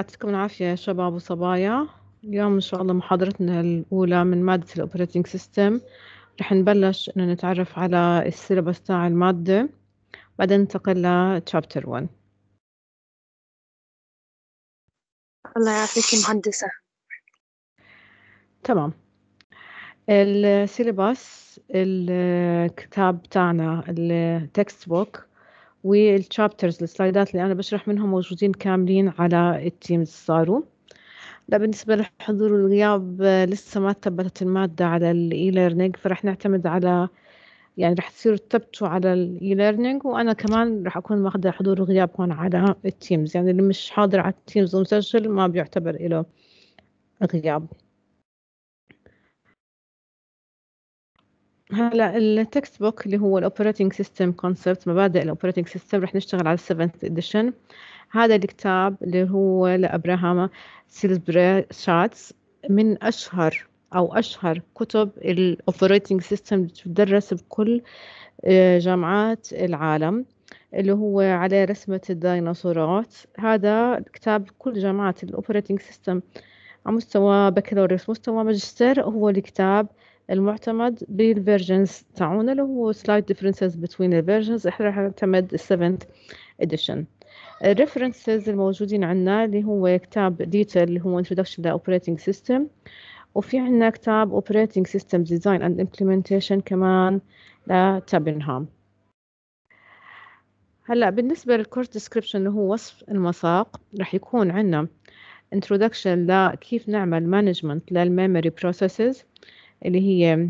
يعطيكم العافية يا شباب وصبايا اليوم إن شاء الله محاضرتنا الأولى من مادة الأوبريتنج سيستم رح نبلش إنه نتعرف على السيلبس تاع المادة بعدين ننتقل لتشابتر 1 الله يعافيك مهندسة تمام السيلبس الكتاب تاعنا التكست بوك والتشابترز السلايدات اللي أنا بشرح منهم موجودين كاملين على التيمز صاروا لا بالنسبة للحضور والغياب لسه ما تثبتت المادة على الإي ليرنينج فرح نعتمد على يعني رح تصيروا تثبتوا على الإي ليرنينج وأنا كمان رح أكون ماخذة حضور وغياب هون على التيمز يعني اللي مش حاضر على التيمز ومسجل ما بيعتبر إله غياب هلا التكست بوك اللي هو الاوبريتنج سيستم كونسبت مبادئ الاوبريتنج سيستم رح نشتغل على السفنث اديشن هذا الكتاب اللي هو لابراهام سيلبري شاتس من اشهر او اشهر كتب الاوبريتنج سيستم اللي تدرس بكل آه، جامعات العالم اللي هو على رسمة الديناصورات هذا كتاب كل جامعات الاوبريتنج سيستم على مستوى بكالوريوس مستوى ماجستير هو الكتاب المعتمد بالفيرجنز تاعونا اللي هو سلايد differences between الفيرجنز احنا راح نعتمد السفنت edition الريفرنسز uh, الموجودين عندنا اللي هو كتاب ديتيل اللي هو introduction to operating system وفي عندنا كتاب operating system design and implementation كمان لتابنهام هلا بالنسبة للكورس ديسكريبشن اللي هو وصف المساق راح يكون عندنا introduction لكيف نعمل management للميموري processes اللي هي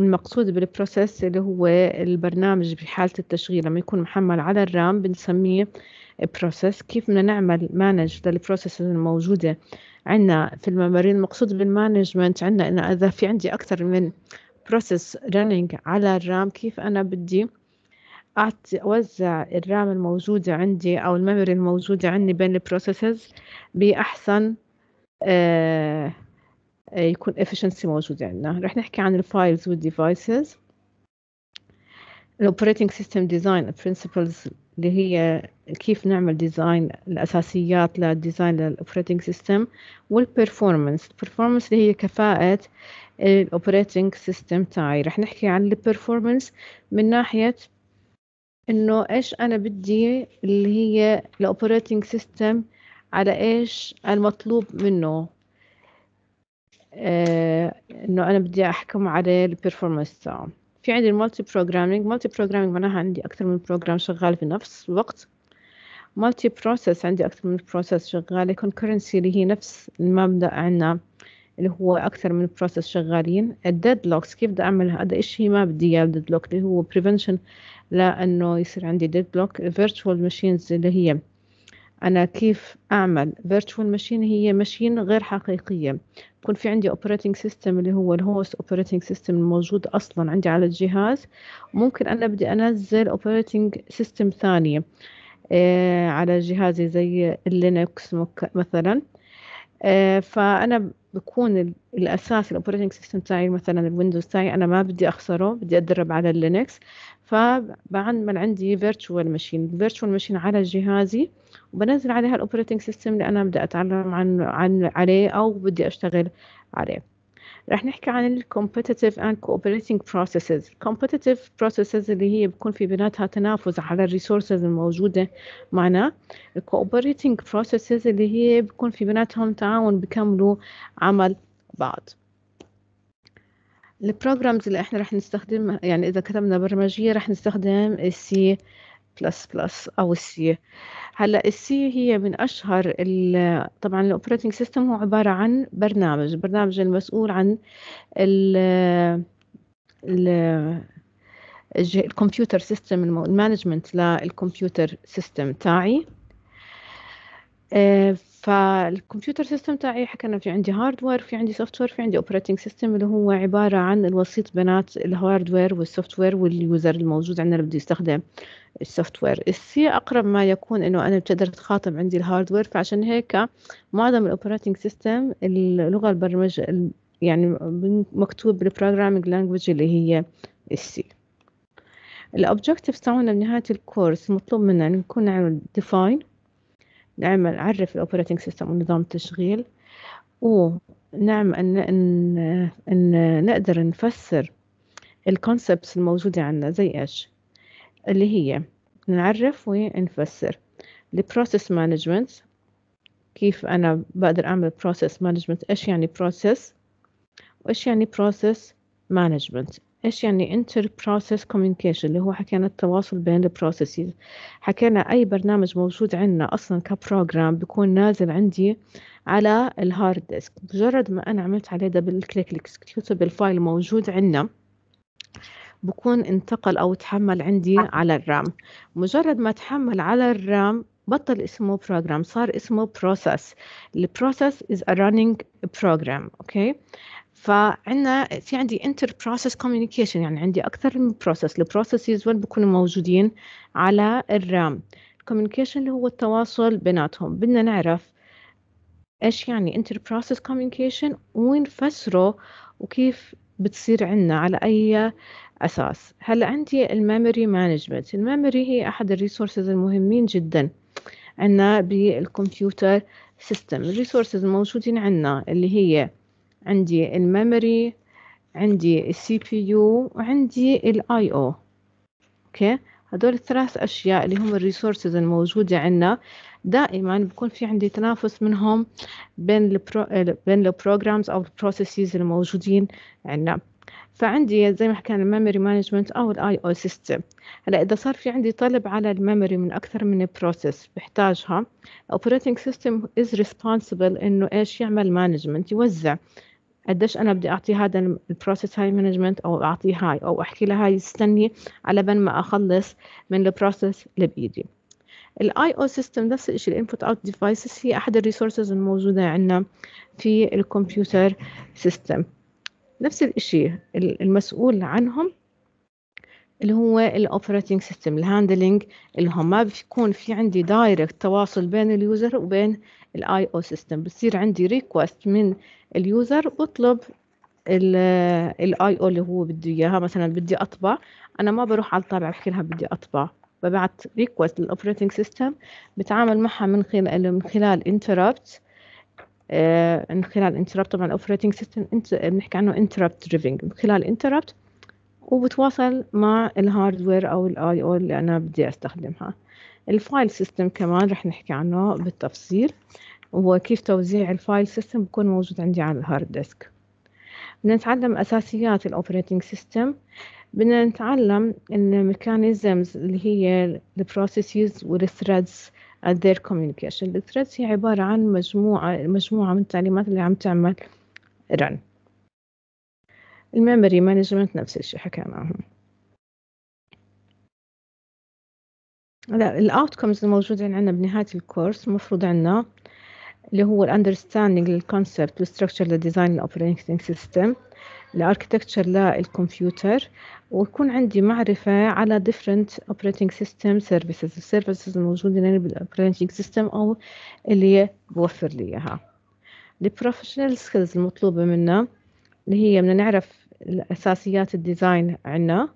المقصود بالبروسيس اللي هو البرنامج بحالة التشغيل لما يكون محمل على الرام بنسميه بروسيس كيف بدنا نعمل مانج للبروسيس الموجودة عندنا في الميموري المقصود بالمانجمنت عندنا إنه إذا في عندي أكثر من بروسيس رننج على الرام كيف أنا بدي أوزع الرام الموجودة عندي أو الميموري الموجودة عندي بين البروسيسز بأحسن آه آه، يكون efficiency موجود عندنا رح نحكي عن الفايلز والديفايسز الاوبريتنج سيستم ديزاين principles اللي هي كيف نعمل ديزاين الأساسيات للديزاين للأوبريتنج سيستم والبرفورمانس البرفورمانس اللي هي كفاءة الأوبريتنج سيستم تاعي رح نحكي عن البرفورمانس من ناحية إنه إيش أنا بدي اللي هي الأوبريتنج سيستم على إيش المطلوب منه آه، انه انا بدي احكم على البرفورمانس تاعه في عندي المالتي بروجرامينج مالتي بروجرامينج معناها عندي اكثر من بروجرام شغال في نفس الوقت مالتي بروسيس عندي اكثر من بروسيس شغاله كونكرنسي اللي هي نفس المبدا عندنا اللي هو اكثر من بروسيس شغالين لوكس كيف بدي اعمل هذا الشيء ما بدي اياه لوك اللي هو بريفنشن لانه يصير عندي لوك فيرتشوال ماشينز اللي هي أنا كيف أعمل فيرتشوال ماشين هي ماشين غير حقيقية يكون في عندي اوبريتنج سيستم اللي هو الهوست اوبريتنج سيستم الموجود أصلا عندي على الجهاز ممكن أنا بدي أنزل اوبريتنج سيستم ثانية على جهازي زي اللينكس مثلا آه، فانا بكون الاساس الاوبريتنج سيستم تاعي مثلا الويندوز تاعي انا ما بدي اخسره بدي اتدرب على اللينكس فبعمل عندي فيرتشوال ماشين فيرتشوال ماشين على جهازي وبنزل عليها الاوبريتنج سيستم اللي انا بدي اتعلم عن عن عليه او بدي اشتغل عليه رح نحكي عن ال competitive and cooperating processes competitive processes اللي هي بكون في بيناتها تنافس على الريسورسز الموجودة معنا ال cooperating processes اللي هي بكون في بيناتهم تعاون بكملوا عمل بعض البروجرامز اللي احنا رح نستخدمها يعني اذا كتبنا برمجيه رح نستخدم السي بلس بلس او السي هلا السي هي من اشهر طبعا الاوبريتنج سيستم هو عباره عن برنامج برنامج المسؤول عن ال الكمبيوتر سيستم المانجمنت للكمبيوتر سيستم تاعي آه، فالكمبيوتر سيستم تاعي حكينا في عندي هاردوير في عندي سوفتوير في عندي اوبريتنج سيستم اللي هو عبارة عن الوسيط بينات الهاردوير والسوفتوير واليوزر الموجود عندنا اللي بده يستخدم السوفتوير السي اقرب ما يكون انه انا بتقدر تخاطب عندي الهاردوير فعشان هيك معظم الاوبريتنج سيستم اللغة البرمجة يعني مكتوب بالبروجرامينج لانجويج اللي هي السي الاوبجكتيفز تاعونا بنهاية الكورس مطلوب منا نكون نعمل ديفاين نعمل عرف الاوبريتنج سيستم ونظام التشغيل ونعمل ان ان, إن نقدر نفسر الكونسبتس الموجوده عندنا زي ايش اللي هي نعرف ونفسر البروسيس مانجمنت كيف انا بقدر اعمل بروسيس مانجمنت ايش يعني بروسيس وايش يعني بروسيس مانجمنت ايش يعني انتر بروسيس كوميونيكيشن اللي هو حكينا التواصل بين البروسيسز حكينا اي برنامج موجود عندنا اصلا كبروجرام بيكون نازل عندي على الهارد ديسك مجرد ما انا عملت عليه دبل كليك الاكسكيوتبل فايل موجود عندنا بكون انتقل او تحمل عندي على الرام مجرد ما تحمل على الرام بطل اسمه بروجرام صار اسمه بروسيس البروسيس از ا رانينج بروجرام اوكي فعندنا في عندي انتر بروسيس كوميونيكيشن يعني عندي اكثر من بروسيس البروسيسز وين بيكونوا موجودين على الرام الكوميونيكيشن اللي هو التواصل بيناتهم بدنا نعرف ايش يعني انتر بروسيس كوميونيكيشن وين فسره وكيف بتصير عنا على اي اساس هلا عندي الميموري مانجمنت الميموري هي احد الريسورسز المهمين جدا عنا بالكمبيوتر سيستم الريسورسز الموجودين عنا اللي هي عندي الميموري عندي السي بي يو وعندي الاي او اوكي هدول الثلاث اشياء اللي هم الريسورسز الموجوده عندنا دائما بكون في عندي تنافس منهم بين البرو... بين البروجرامز او البروسيسز الموجودين عندنا فعندي زي ما حكينا الميموري مانجمنت او الاي او سيستم هلا اذا صار في عندي طلب على الميموري من اكثر من بروسيس بحتاجها الاوبريتنج سيستم از ريسبونسبل انه ايش يعمل مانجمنت يوزع قديش انا بدي اعطي هذا البروسيس هاي مانجمنت او اعطيه هاي او احكي لها هاي استني على بال ما اخلص من البروسيس اللي بايدي الاي او سيستم نفس الشيء الانبوت اوت ديفايسز هي احد الريسورسز الموجوده عندنا في الكمبيوتر سيستم نفس الشيء المسؤول عنهم اللي هو الاوبريتنج سيستم الهاندلنج اللي هم ما بيكون في عندي دايركت تواصل بين اليوزر وبين الاي او سيستم بصير عندي ريكوست من اليوزر واطلب الاي او اللي هو بده اياها مثلا بدي اطبع انا ما بروح على الطابعه بحكي لها بدي اطبع ببعث ريكوست للاوبريتنج سيستم بتعامل معها من خلال من خلال انتربت آه، من خلال انتربت طبعا الاوبريتنج سيستم بنحكي عنه انتربت دريفنج من خلال انتربت وبتواصل مع الهاردوير او الاي او اللي انا بدي استخدمها الفايل سيستم كمان رح نحكي عنه بالتفصيل وكيف توزيع الفايل سيستم بكون موجود عندي على الهارد ديسك بدنا نتعلم أساسيات الأوبريتنج سيستم بدنا نتعلم الميكانيزمز اللي هي البروسيسز والثريدز and their communication الثريدز هي عبارة عن مجموعة مجموعة من التعليمات اللي عم تعمل رن الميموري مانجمنت نفس الشيء حكينا عنه الاوتكمز الموجودين عندنا بنهاية الكورس المفروض عندنا اللي هو الاندرستاندينج للكونسبت والستركتشر للديزاين الاوبريتنج سيستم الاركتكتشر للكمبيوتر ويكون عندي معرفة على different operating system services السيرفيسز الموجودة يعني بالاوبريتنج سيستم أو اللي بوفر لي إياها البروفيشنال سكيلز المطلوبة منا اللي هي بدنا نعرف الأساسيات الديزاين عنا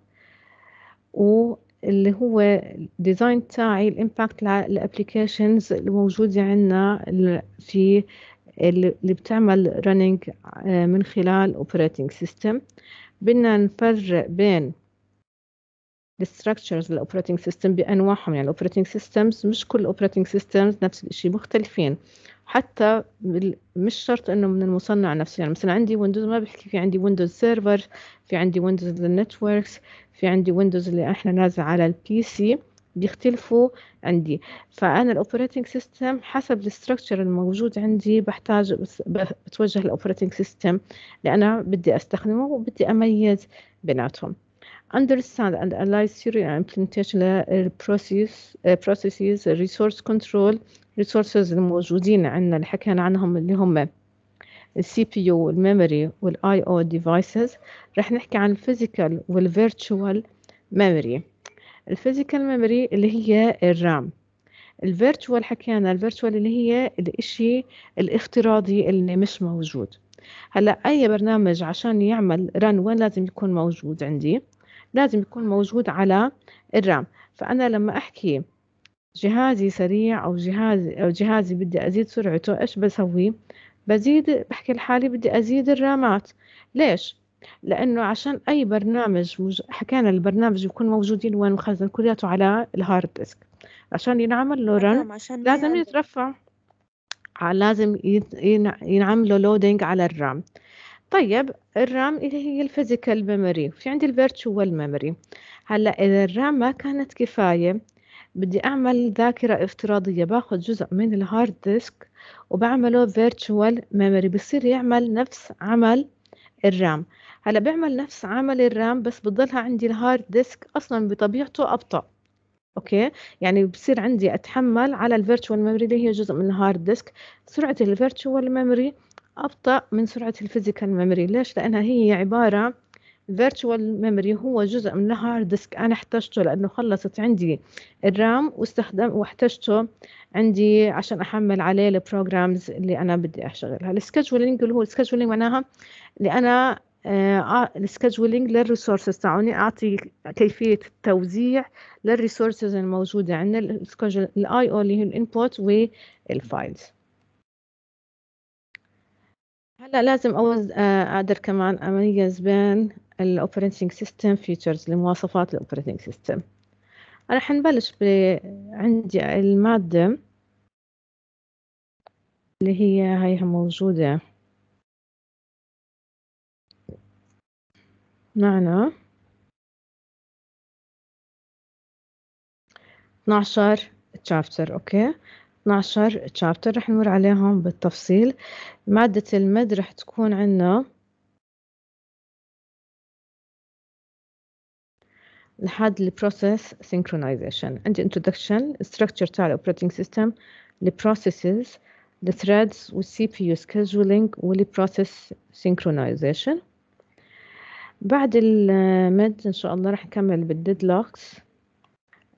و اللي هو ديزاين تاعي الامباكت للابلكيشنز الموجوده عندنا في اللي بتعمل رننج آه، من خلال اوبريتنج سيستم بدنا نفرق بين الستراكشرز الاوبريتنج سيستم بانواعهم يعني الاوبريتنج سيستمز مش كل الاوبريتنج سيستمز نفس الشيء مختلفين حتى مش شرط انه من المصنع نفسه يعني مثلا عندي ويندوز ما بحكي في عندي ويندوز سيرفر في عندي ويندوز للنتوركس في عندي ويندوز اللي احنا نازل على البي سي بيختلفوا عندي فانا الاوبريتنج سيستم حسب الاستراكشر الموجود عندي بحتاج بتوجه الاوبريتنج سيستم لأنا بدي استخدمه وبدي اميز بيناتهم understand and analyze serial implementation process processes resource control resources الموجودين عندنا اللي حكينا عنهم اللي هم السي بي يو والميموري والاي او ديفايسز رح نحكي عن الفيزيكال والفيرتشوال ميموري الفيزيكال ميموري اللي هي الرام الفيرتشوال حكينا الفيرتشوال اللي هي الإشي الافتراضي اللي مش موجود هلا اي برنامج عشان يعمل ران وين لازم يكون موجود عندي لازم يكون موجود على الرام فانا لما احكي جهازي سريع او جهازي او جهازي بدي ازيد سرعته ايش بسوي بزيد بحكي لحالي بدي أزيد الرامات ليش؟ لأنه عشان أي برنامج حكينا البرنامج يكون موجودين وين مخزن كلياته على الهارد ديسك عشان ينعمل له رن أيوة، لازم يترفع لازم ينعمل له لودينج على الرام طيب الرام اللي هي الفيزيكال ميموري في عندي الفيرتشوال ميموري هلا اذا الرام ما كانت كفايه بدي اعمل ذاكره افتراضيه باخذ جزء من الهارد ديسك وبعمله فيرتشوال ميموري بصير يعمل نفس عمل الرام هلا بيعمل نفس عمل الرام بس بضلها عندي الهارد ديسك اصلا بطبيعته ابطأ اوكي يعني بصير عندي اتحمل على الفيرتشوال ميموري اللي هي جزء من الهارد ديسك سرعه الفيرتشوال ميموري ابطا من سرعه الفيزيكال ميموري ليش لانها هي عباره فيرتشوال ميموري هو جزء من الهارد ديسك انا احتجته لانه خلصت عندي الرام واستخدم واحتجته عندي عشان احمل عليه البروجرامز اللي انا بدي اشغلها السكجولينج اللي هو السكجولينج معناها اللي انا آه، آه، السكجولينج للريسورسز تاعوني اعطي كيفيه التوزيع للريسورسز الموجوده عندنا الاي او اللي هي الانبوت والفايلز هلا لازم أوز آه، أقدر كمان أميز بين الاوبريتنج سيستم فيتشرز لمواصفات الاوبريتنج سيستم انا حنبلش ب عندي الماده اللي هي هايها موجوده معنا 12 تشابتر اوكي 12 تشابتر رح نمر عليهم بالتفصيل مادة المد رح تكون عندنا لحد الـ Process synchronization عندي introduction structure تاع الـ Operating System الـ Processes الـ Threads والـ CPU Scheduling والـ Process synchronization بعد الـ الميد ان شاء الله راح نكمل بالـ Deadlocks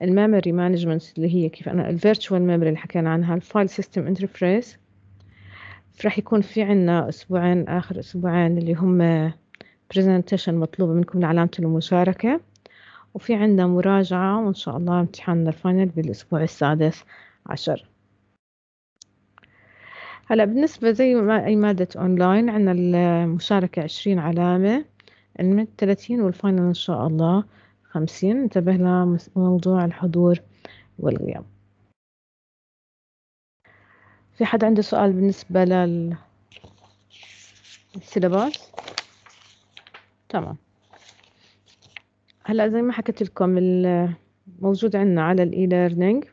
الـ Memory Management اللي هي كيف انا الـ Virtual Memory اللي حكينا عنها الـ File System Interface راح يكون في عنا اسبوعين اخر اسبوعين اللي هم Presentation مطلوبه منكم لعلامه المشاركه وفي عندنا مراجعة وإن شاء الله امتحاننا الفاينل بالأسبوع السادس عشر هلا بالنسبة زي ما أي مادة أونلاين عندنا المشاركة عشرين علامة المد ثلاثين والفاينل إن شاء الله خمسين انتبه لموضوع الحضور والغياب في حد عنده سؤال بالنسبة للسيلاباس؟ تمام هلا زي ما حكيت لكم موجود عندنا على الاي ليرنينج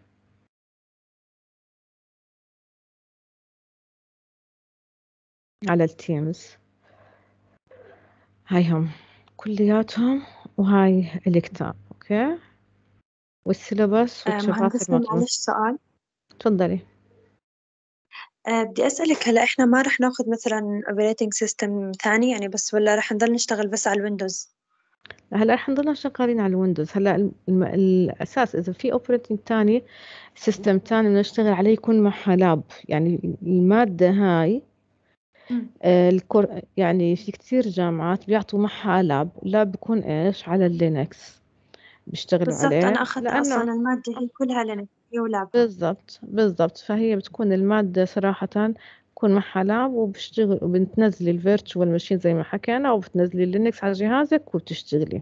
على التيمز هاي هم كلياتهم وهاي الكتاب اوكي والسيلابس آه، معلش سؤال تفضلي آه، بدي أسألك هلا إحنا ما رح ناخذ مثلا اوبريتنج سيستم ثاني يعني بس ولا رح نضل نشتغل بس على الويندوز هلا رح نضلنا شغالين على الويندوز هلا الم... الاساس اذا في اوبريتنج تاني سيستم تاني بنشتغل نشتغل عليه يكون مع لاب يعني المادة هاي آه، الكور يعني في كتير جامعات بيعطوا معها لاب لاب بيكون ايش على اللينكس بيشتغلوا عليه بالضبط أنا اخذت أخذت أصلا المادة هي كلها لينكس هي ولاب بالضبط بالضبط فهي بتكون المادة صراحة بكون معها لاب وبشتغل وبتنزلي الفيرتشوال ماشين زي ما حكينا وبتنزلي لينكس على جهازك وبتشتغلي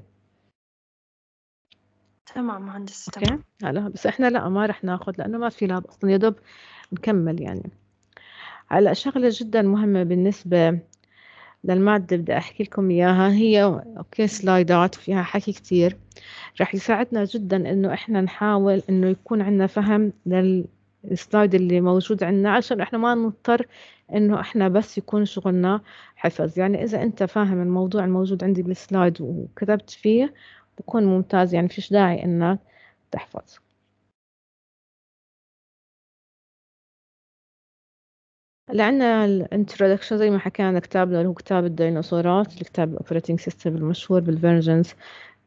تمام مهندس تمام هلا بس احنا لا ما رح ناخذ لانه ما في لاب اصلا يا دوب نكمل يعني هلا شغله جدا مهمه بالنسبه للمادة بدي أحكي لكم إياها هي أوكي سلايدات فيها حكي كتير رح يساعدنا جدا إنه إحنا نحاول إنه يكون عندنا فهم لل السلايد اللي موجود عندنا عشان احنا ما نضطر انه احنا بس يكون شغلنا حفظ يعني اذا انت فاهم الموضوع الموجود عندي بالسلايد وكتبت فيه بكون ممتاز يعني فيش داعي انك تحفظ لعنا الانترودكشن زي ما حكينا كتابنا اللي هو كتاب الديناصورات الكتاب الاوبريتنج سيستم المشهور بالفيرجنز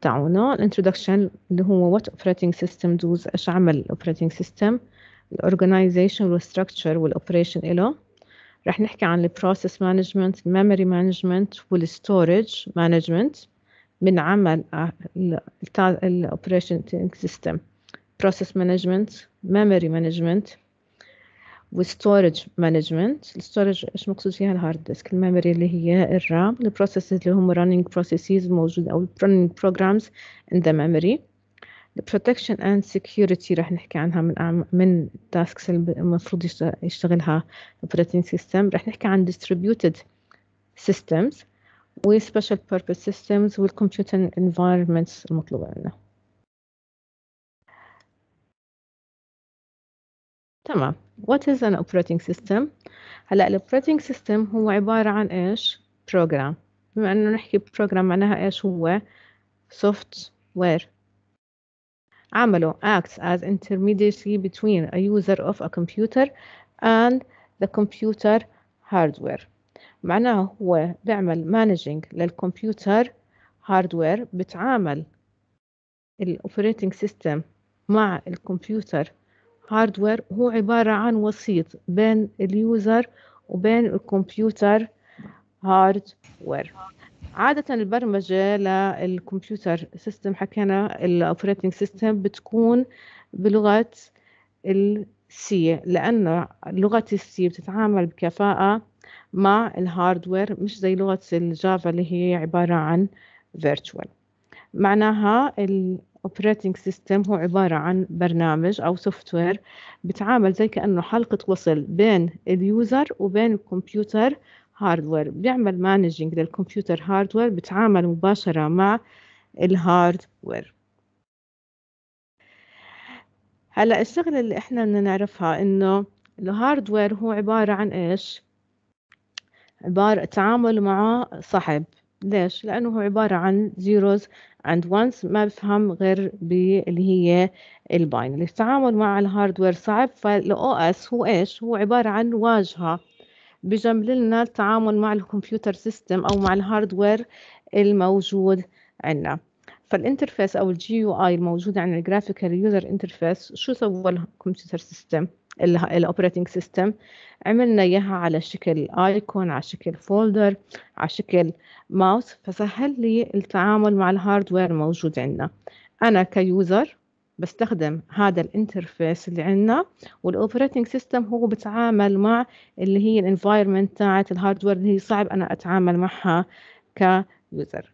تاعونا الانترودكشن اللي هو وات اوبريتنج سيستم دوز ايش عمل الاوبريتنج سيستم الاورجنايزيشن والستراكشر والاوبريشن إله رح نحكي عن البروسيس مانجمنت الميموري مانجمنت والستورج مانجمنت من عمل الاوبريشن سيستم بروسيس مانجمنت ميموري مانجمنت والستورج مانجمنت الستورج ايش مقصود فيها الهارد ديسك الميموري اللي هي الرام البروسيسز اللي هم رانينج بروسيسز موجود او رانينج بروجرامز ان ذا ميموري protection and security رح نحكي عنها من من tasks المفروض يشتغلها operating system رح نحكي عن distributed systems و special purpose systems computing environments المطلوبة لنا تمام what is an operating system هلا ال operating system هو عبارة عن ايش program بما انه نحكي program معناها ايش هو software عمله acts as intermediary between a user of a computer and the computer hardware معناه هو بيعمل managing للكمبيوتر hardware بتعامل operating system مع الكمبيوتر هاردوير هو عبارة عن وسيط بين اليوزر وبين الكمبيوتر هاردوير عادة البرمجة للكمبيوتر سيستم حكينا الاوبريتنج سيستم بتكون بلغة السي لأن لغة السي بتتعامل بكفاءة مع الهاردوير مش زي لغة الجافا اللي هي عبارة عن فيرتشوال معناها الاوبريتنج سيستم هو عبارة عن برنامج أو سوفت وير بتعامل زي كأنه حلقة وصل بين اليوزر وبين الكمبيوتر هاردوير بيعمل مانجنج للكمبيوتر هاردوير بتعامل مباشرة مع الهاردوير هلا الشغلة اللي احنا بدنا نعرفها انه الهاردوير هو عبارة عن ايش؟ عبارة تعامل مع صاحب ليش؟ لأنه هو عبارة عن زيروز اند وانز ما بفهم غير باللي هي الباينري التعامل مع الهاردوير صعب فالاو اس هو إيش؟ هو عبارة عن واجهة بجمل لنا التعامل مع الكمبيوتر سيستم أو مع الهاردوير الموجود عندنا فالانترفيس أو الجي يو آي الموجودة عن الجرافيكال يوزر انترفيس شو سوى الكمبيوتر سيستم الاوبريتنج سيستم عملنا اياها على شكل ايكون على شكل فولدر على شكل ماوس فسهل لي التعامل مع الهاردوير الموجود عندنا انا كيوزر بستخدم هذا الانترفيس اللي عندنا والاوبريتنج سيستم هو بتعامل مع اللي هي الانفايرمنت تاعت الهاردوير اللي هي صعب انا اتعامل معها كيوزر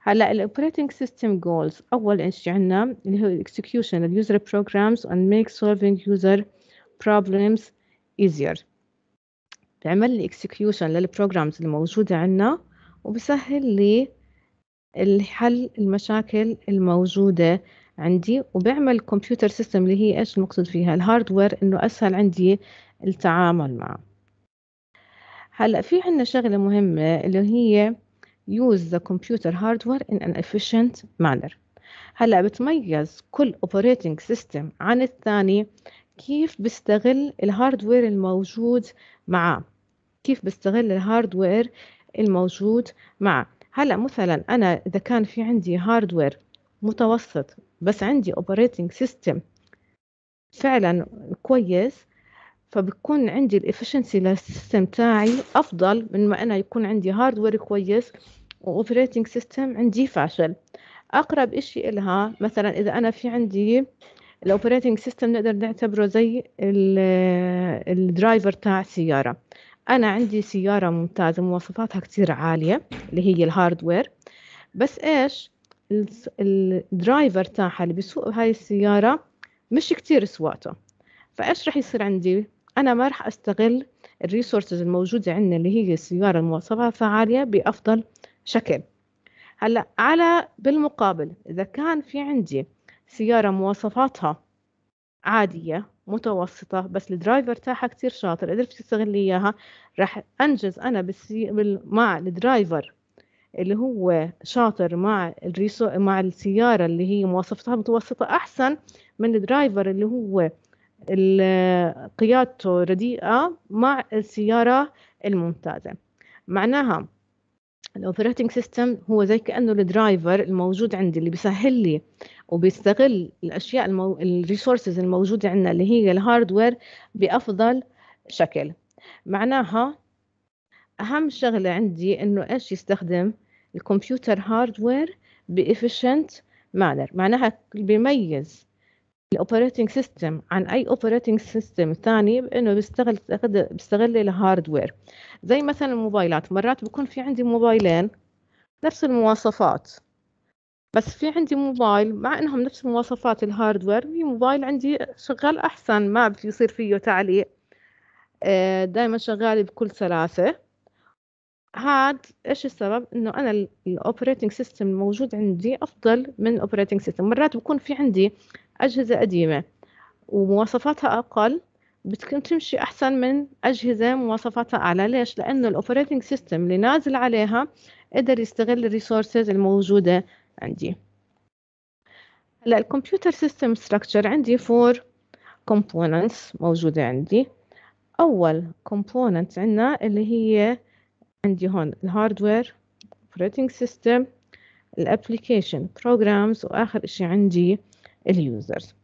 هلا الاوبريتنج سيستم جولز اول شيء عندنا اللي هو الاكسكيوشن اليوزر بروجرامز اند ميك سولفينج يوزر بروبلمز ايزير بيعمل لي اكسكيوشن للبروجرامز الموجوده عندنا وبسهل لي الحل المشاكل الموجوده عندي وبعمل كمبيوتر سيستم اللي هي ايش المقصود فيها الهاردوير انه اسهل عندي التعامل معه هلا في عندنا شغله مهمه اللي هي use the computer hardware in an efficient manner هلا بتميز كل operating system عن الثاني كيف بيستغل الهاردوير الموجود معه كيف بيستغل الهاردوير الموجود معه هلا مثلا انا اذا كان في عندي هاردوير متوسط بس عندي اوبريتنج سيستم فعلا كويس فبكون عندي الافشنسي للسيستم تاعي افضل من ما انا يكون عندي هاردوير كويس واوبريتنج سيستم عندي فاشل اقرب اشي الها مثلا اذا انا في عندي الاوبريتنج سيستم نقدر نعتبره زي الدرايفر تاع السياره انا عندي سياره ممتازه مواصفاتها كتير عاليه اللي هي الهاردوير بس ايش الدرايفر تاعها اللي بيسوق هاي السيارة مش كتير سواته فايش رح يصير عندي انا ما رح استغل الريسورسز الموجودة عندنا اللي هي السيارة المواصفات عالية بافضل شكل هلا على بالمقابل اذا كان في عندي سيارة مواصفاتها عادية متوسطة بس الدرايفر تاعها كتير شاطر قدرت تستغل لي اياها رح انجز انا بالسي... بال... مع الدرايفر اللي هو شاطر مع الريسو مع السيارة اللي هي مواصفتها متوسطة أحسن من الدرايفر اللي هو قيادته رديئة مع السيارة الممتازة معناها الاوبريتنج سيستم هو زي كانه الدرايفر الموجود عندي اللي بيسهل لي وبيستغل الاشياء المو... الريسورسز الموجوده عندنا اللي هي الهاردوير بافضل شكل معناها اهم شغله عندي انه ايش يستخدم الكمبيوتر هاردوير بإفشنت مانر معناها بيميز الاوبريتنج سيستم عن اي اوبريتنج سيستم ثاني بانه بيستغل بيستغل الهاردوير زي مثلا الموبايلات مرات بكون في عندي موبايلين نفس المواصفات بس في عندي موبايل مع انهم نفس مواصفات الهاردوير في موبايل عندي شغال احسن ما بيصير فيه تعليق آه، دائما شغال بكل سلاسه هاد ايش السبب انه انا الاوبريتنج سيستم الموجود عندي افضل من الاوبريتنج سيستم مرات بكون في عندي اجهزه قديمه ومواصفاتها اقل بتكون تمشي احسن من اجهزه مواصفاتها اعلى ليش لانه الاوبريتنج سيستم اللي نازل عليها قدر يستغل الريسورسز الموجوده عندي هلا الكمبيوتر سيستم ستراكشر عندي فور كومبوننتس موجوده عندي اول كومبوننت عندنا اللي هي عندي هون الهاردوير اوبريتنج سيستم الابلكيشن بروجرامز واخر اشي عندي اليوزرز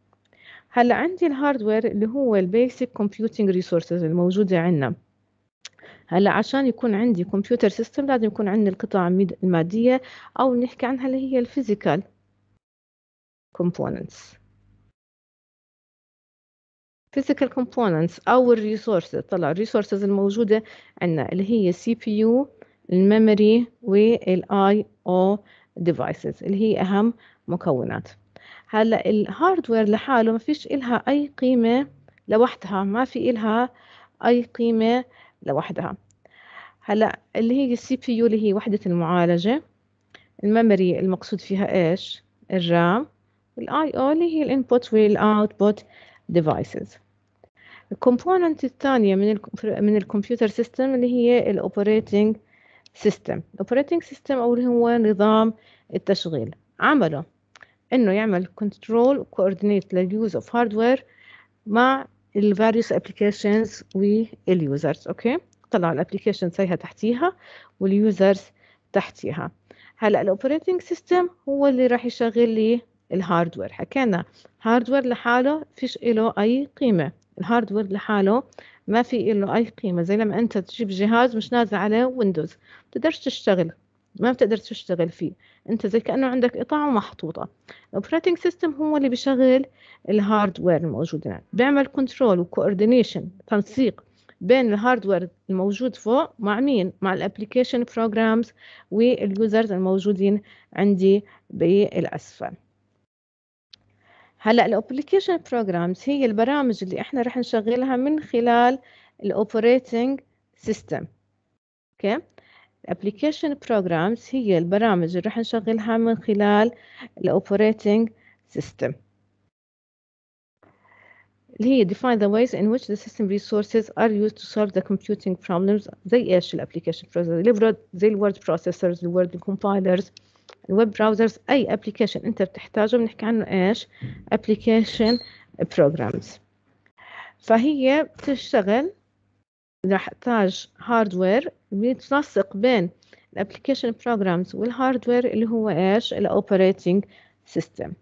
هلا عندي الهاردوير اللي هو البيسك كومبيوتنج ريسورسز الموجوده عندنا هلا عشان يكون عندي كمبيوتر سيستم لازم يكون عندي القطع الماديه او نحكي عنها اللي هي الفيزيكال كومبوننتس physical components أو resources طلع الريسورسز الموجودة عندنا اللي هي CPU الميموري والاي او ديفايسز اللي هي أهم مكونات هلا الهاردوير لحاله ما فيش إلها أي قيمة لوحدها ما في إلها أي قيمة لوحدها هلا اللي هي السي بي يو اللي هي وحدة المعالجة الميموري المقصود فيها إيش الرام الاي او اللي هي الانبوت والاوتبوت devices الكومبوننت الثانية من الـ من الكمبيوتر سيستم اللي هي الاوبريتنج سيستم الاوبريتنج سيستم او اللي هو نظام التشغيل عمله انه يعمل كنترول كوردينيت لليوز اوف هاردوير مع الـ various applications والـ users. اوكي طلع الـ applications هيها تحتيها والـ users تحتيها هلا الـ operating system هو اللي راح يشغل لي الهاردوير حكينا هاردوير لحاله فيش له أي قيمة الهاردوير لحاله ما في له أي قيمة زي لما أنت تجيب جهاز مش نازل عليه ويندوز بتقدرش تشتغل ما بتقدر تشتغل فيه انت زي كأنه عندك قطعة محطوطة الاوبريتنج سيستم هو اللي بيشغل الهاردوير الموجود هناك يعني. بيعمل كنترول وكوردينيشن تنسيق بين الهاردوير الموجود فوق مع مين مع الابلكيشن بروجرامز واليوزرز الموجودين عندي بالاسفل هلا الابلكيشن بروجرامز هي البرامج اللي احنا رح نشغلها من خلال الاوبريتنج سيستم اوكي الابلكيشن بروجرامز هي البرامج اللي رح نشغلها من خلال الاوبريتنج سيستم اللي هي define the ways in which the system resources are used to solve the computing problems زي ايش الابلكيشن بروجرامز زي الورد بروسيسورز الورد كومبايلرز الويب براوزرز اي ابلكيشن انت بتحتاجه بنحكي عنه ايش ابلكيشن بروجرامز فهي بتشتغل راح تحتاج هاردوير بتنسق بين الابلكيشن بروجرامز والهاردوير اللي هو ايش الاوبريتنج سيستم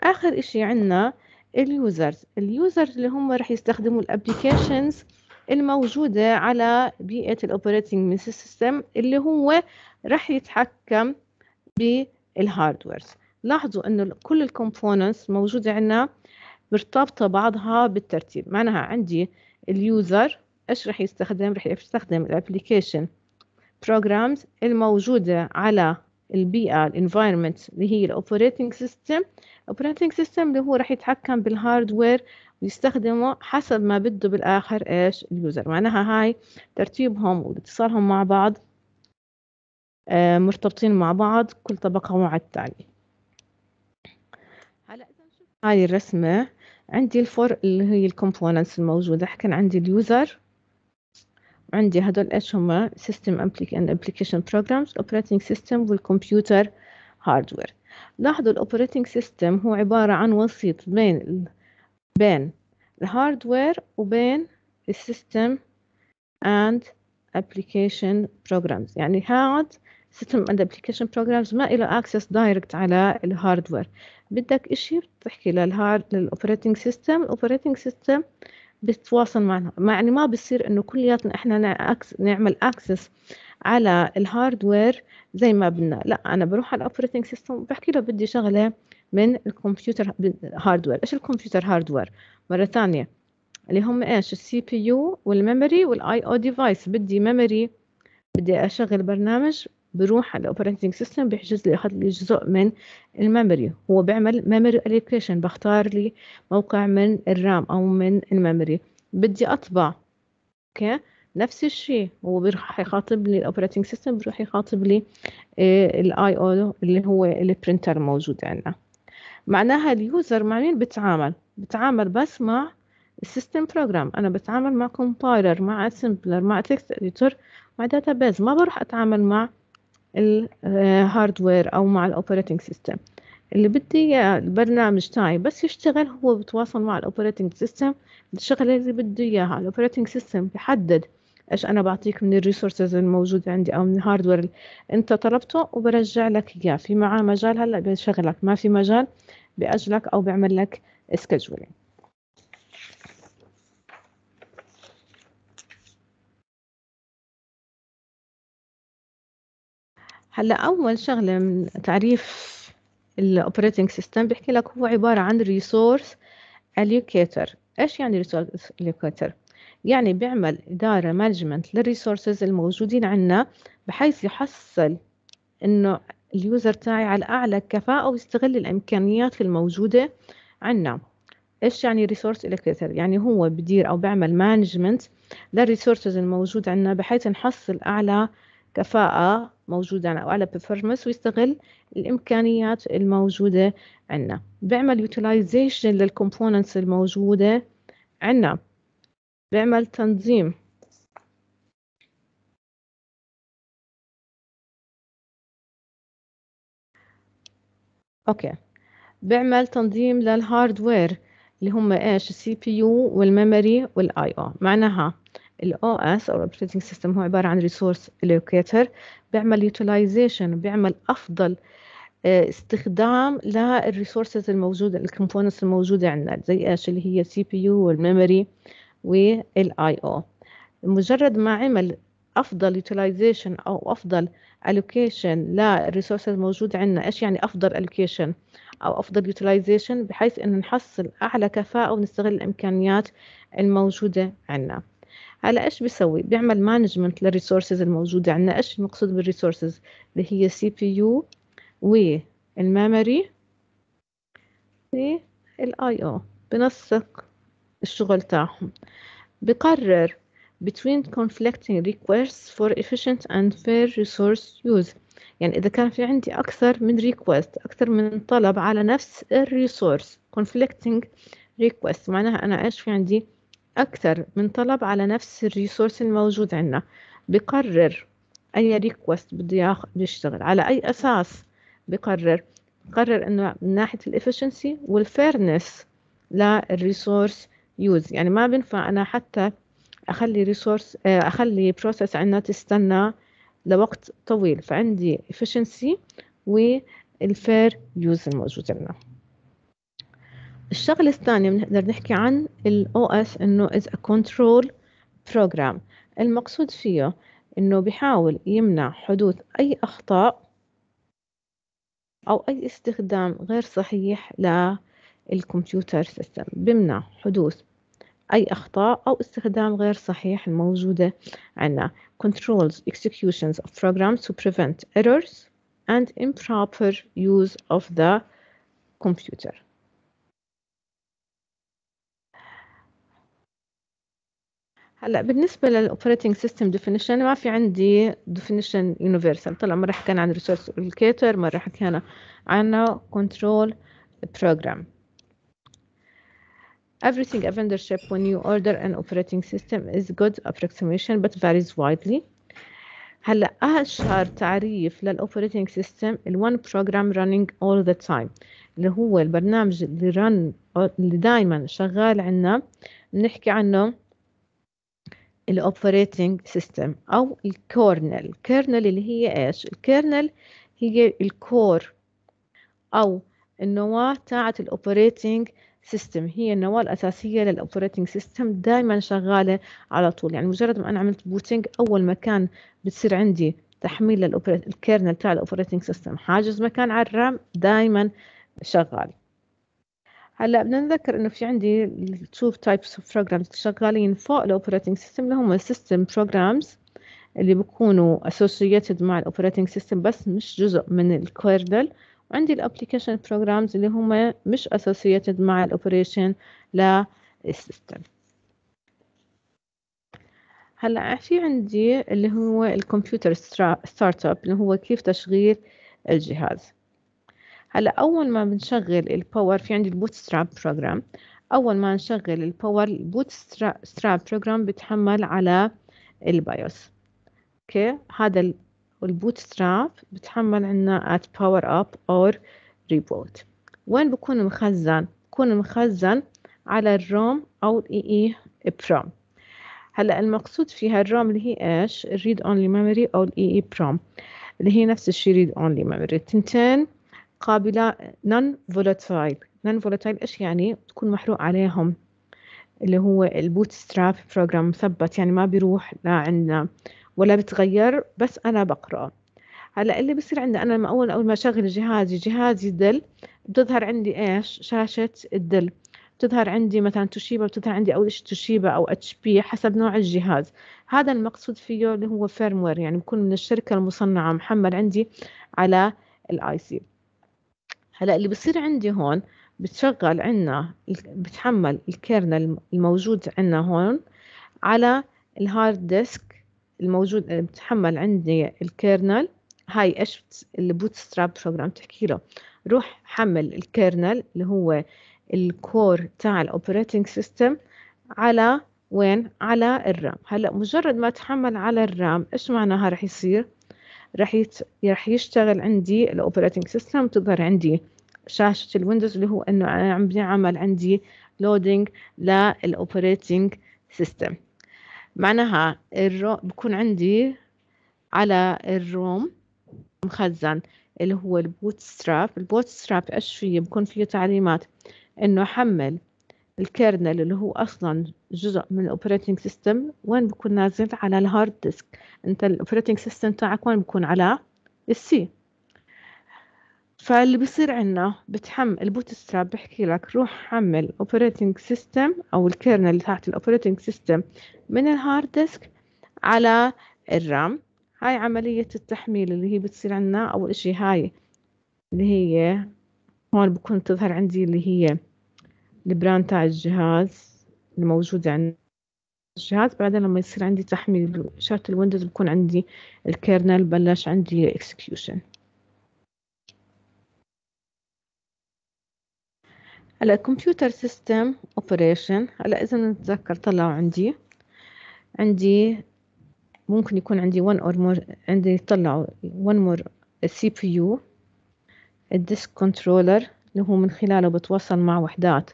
اخر اشي عندنا اليوزرز اليوزرز اللي هم رح يستخدموا الابلكيشنز الموجودة على بيئة الاوبريتنج سيستم اللي هو رح يتحكم بالهاردوير لاحظوا انه كل الكومبوننتس موجودة عندنا مرتبطة بعضها بالترتيب معناها عندي اليوزر ايش رح يستخدم رح يستخدم الابلكيشن programs الموجودة على البيئة الانفايرمنت اللي هي الاوبريتنج سيستم الاوبريتنج سيستم اللي هو راح يتحكم بالهاردوير ويستخدمه حسب ما بده بالاخر ايش اليوزر معناها هاي ترتيبهم واتصالهم مع بعض آه، مرتبطين مع بعض كل طبقة مع التالي هلا إذا نشوف هاي الرسمة عندي الفور اللي هي الكومبوننتس الموجودة حكينا عندي اليوزر عندي هدول ايش هما system and application programs operating system والكمبيوتر hardware لاحظوا الاوبريتنج سيستم هو عبارة عن وسيط بين ال بين الهاردوير وبين السيستم and application programs يعني هاد سيستم اند application بروجرامز ما له access direct على الهاردوير بدك إشي بتحكي للهارد للأوبريتنج سيستم الأوبريتنج سيستم بتتواصل معنا يعني ما بصير إنه كلياتنا إحنا نعمل access على الهاردوير زي ما بدنا لا أنا بروح على الأوبريتنج سيستم بحكي له بدي شغلة من الكمبيوتر هاردوير إيش الكمبيوتر هاردوير مرة ثانية اللي هم ايش السي بي يو والميموري والاي او ديفايس بدي ميموري بدي اشغل برنامج بروح على الاوبريتنج سيستم بيحجز لي اخذ لي جزء من الميموري هو بيعمل ميموري اليكيشن بختار لي موقع من الرام او من الميموري بدي اطبع اوكي نفس الشيء هو بيروح يخاطب لي الاوبريتنج آه، سيستم بيروح يخاطب لي الاي او اللي هو البرنتر الموجود عندنا معناها اليوزر مع مين بتعامل بتعامل بس مع السيستم بروجرام انا بتعامل مع كومبايلر مع سمبلر مع تكست اديتور مع داتابيز ما بروح اتعامل مع الهاردوير او مع الاوبريتنج سيستم اللي بدي اياه البرنامج تاعي بس يشتغل هو بتواصل مع الاوبريتنج سيستم الشغله اللي بده اياها الاوبريتنج سيستم بحدد ايش انا بعطيك من الريسورسز الموجوده عندي او من الهاردوير انت طلبته وبرجع لك اياه في معاه مجال هلا بشغلك ما في مجال باجلك او بعمل لك سكجولينج هلا اول شغله من تعريف الاوبريتنج سيستم بيحكي لك هو عباره عن ريسورس اليوكيتر ايش يعني ريسورس اليوكيتر يعني بيعمل اداره مانجمنت للريسورسز الموجودين عندنا بحيث يحصل انه اليوزر تاعي على اعلى كفاءه ويستغل الامكانيات الموجوده عندنا ايش يعني ريسورس اليوكيتر يعني هو بدير او بيعمل مانجمنت للريسورسز الموجود عندنا بحيث نحصل اعلى كفاءه موجودة أو على performance ويستغل الإمكانيات الموجودة عندنا بعمل utilization للcomponents الموجودة عندنا بعمل تنظيم اوكي بعمل تنظيم للهاردوير اللي هم ايش السي بي يو والميموري والاي او معناها الاو OS أو Operating System هو عبارة عن Resource Allocator بيعمل Utilization بيعمل أفضل آه، استخدام للريسورسز الموجودة الكومبوننتس الموجودة عندنا زي ايش اللي هي سي بي يو والميموري والاي او مجرد ما عمل افضل يوتيلايزيشن او افضل الوكيشن للريسورسز الموجودة عندنا ايش يعني افضل الوكيشن او افضل يوتيلايزيشن بحيث انه نحصل اعلى كفاءة ونستغل الامكانيات الموجودة عندنا على ايش بيسوي بيعمل مانجمنت للريسورسز الموجوده عندنا ايش المقصود بالريسورسز اللي هي سي بي يو والميموري والاي او بنسق الشغل تاعهم بقرر between conflicting requests for efficient and fair resource use يعني إذا كان في عندي أكثر من request أكثر من طلب على نفس الريسورس conflicting request معناها أنا إيش في عندي أكثر من طلب على نفس الريسورس الموجود عندنا بقرر أي ريكوست بده بيشتغل على أي أساس بقرر قرر إنه من ناحية الإفشنسي والفيرنس للريسورس يوز يعني ما بينفع أنا حتى أخلي ريسورس آه، أخلي بروسيس عندنا تستنى لوقت طويل فعندي efficiency والفير يوز الموجود عندنا الشغلة الثانية بنقدر نحكي عن الـ OS إنه is a control program المقصود فيه إنه بحاول يمنع حدوث أي أخطاء أو أي استخدام غير صحيح للكمبيوتر سيستم بمنع حدوث أي أخطاء أو استخدام غير صحيح الموجودة عنا controls executions of programs to prevent errors and improper use of the computer هلا بالنسبة للأوبريتنج سيستم definition ما في عندي definition universal طلع مرة حكينا عن resource allocator مرة حكينا عن control program Everything a vendorship when you order an operating system is good approximation but varies widely هلا أشهر تعريف للأوبريتنج سيستم ال one program running all the time اللي هو البرنامج اللي رن اللي دايما شغال عندنا بنحكي عنه الاوبريتنج سيستم او الكورنل الكورنل اللي هي ايش الكورنل هي الكور او النواه تاعه الاوبريتنج سيستم هي النواه الاساسيه للاوبريتنج سيستم دائما شغاله على طول يعني مجرد ما انا عملت بوتينج اول مكان بتصير عندي تحميل الكيرنل تاع الاوبريتنج سيستم حاجز مكان على الرام دائما شغال هلا بدنا نذكر انه في عندي التو تايبس اوف بروجرامز شغالين فوق الاوبريتنج سيستم اللي هم السيستم بروجرامز اللي بكونوا associated مع الاوبريتنج سيستم بس مش جزء من الكوردل وعندي الابلكيشن بروجرامز اللي هم مش associated مع الاوبريشن للسيستم هلا في عندي اللي هو الكمبيوتر ستارت اب اللي هو كيف تشغيل الجهاز هلا اول ما بنشغل الباور في عندي البوت ستراب بروجرام اول ما نشغل الباور البوت ستراب بروجرام بتحمل على البايوس اوكي هذا البوت ستراب بتحمل عنا at power up or reboot وين بكون مخزن بكون مخزن على الروم او اي اي بروم هلا المقصود فيها الروم اللي هي ايش read اونلي ميموري او الاي اي بروم اللي هي نفس الشيء ريد اونلي ميموري التنتين قابلة نون فولاتايل نون فولاتايل إيش يعني تكون محروق عليهم اللي هو البوت ستراب بروجرام مثبت يعني ما بيروح لا عندنا ولا بتغير بس أنا بقرأه هلا اللي بصير عندي أنا لما أول أول ما أشغل جهازي جهازي دل بتظهر عندي إيش شاشة الدل بتظهر عندي مثلا توشيبا بتظهر عندي أول ايش توشيبا أو اتش بي حسب نوع الجهاز هذا المقصود فيه اللي هو فيرموير يعني بكون من الشركة المصنعة محمل عندي على الاي سي هلا اللي بصير عندي هون بتشغل عنا بتحمل الكيرنل الموجود عنا هون على الهارد ديسك الموجود آه، بتحمل عندي الكيرنل هاي ايش البوت ستراب بروجرام تحكي له روح حمل الكيرنل اللي هو الكور تاع الاوبريتنج سيستم على وين على الرام هلا مجرد ما تحمل على الرام ايش معناها رح يصير راح يت... راح يشتغل عندي الاوبريتنج سيستم تظهر عندي شاشة الويندوز اللي هو انه انا عم بنعمل عندي لودينج للاوبريتنج سيستم معناها الرو... بكون عندي على الروم مخزن اللي هو البوت ستراب البوت ستراب ايش فيه بكون فيه تعليمات انه حمل الكيرنل اللي هو اصلا جزء من الاوبريتنج سيستم وين بكون نازل على الهارد ديسك انت الاوبريتنج سيستم تاعك وين بكون على السي فاللي بصير عنا بتحم البوت ستراب بحكي لك روح حمل اوبريتنج سيستم او الكيرنل تاعت الاوبريتنج سيستم من الهارد ديسك على الرام هاي عملية التحميل اللي هي بتصير عنا أول إشي هاي اللي هي هون بكون تظهر عندي اللي هي البراند تاع الجهاز الموجود عند الجهاز بعدين لما يصير عندي تحميل شاشة الويندوز بكون عندي الكيرنل بلش عندي اكسكيوشن هلا كمبيوتر سيستم اوبريشن هلا اذا نتذكر طلعوا عندي عندي ممكن يكون عندي one or more عندي طلعوا one more CPU بي يو الديسك كنترولر اللي هو من خلاله بتواصل مع وحدات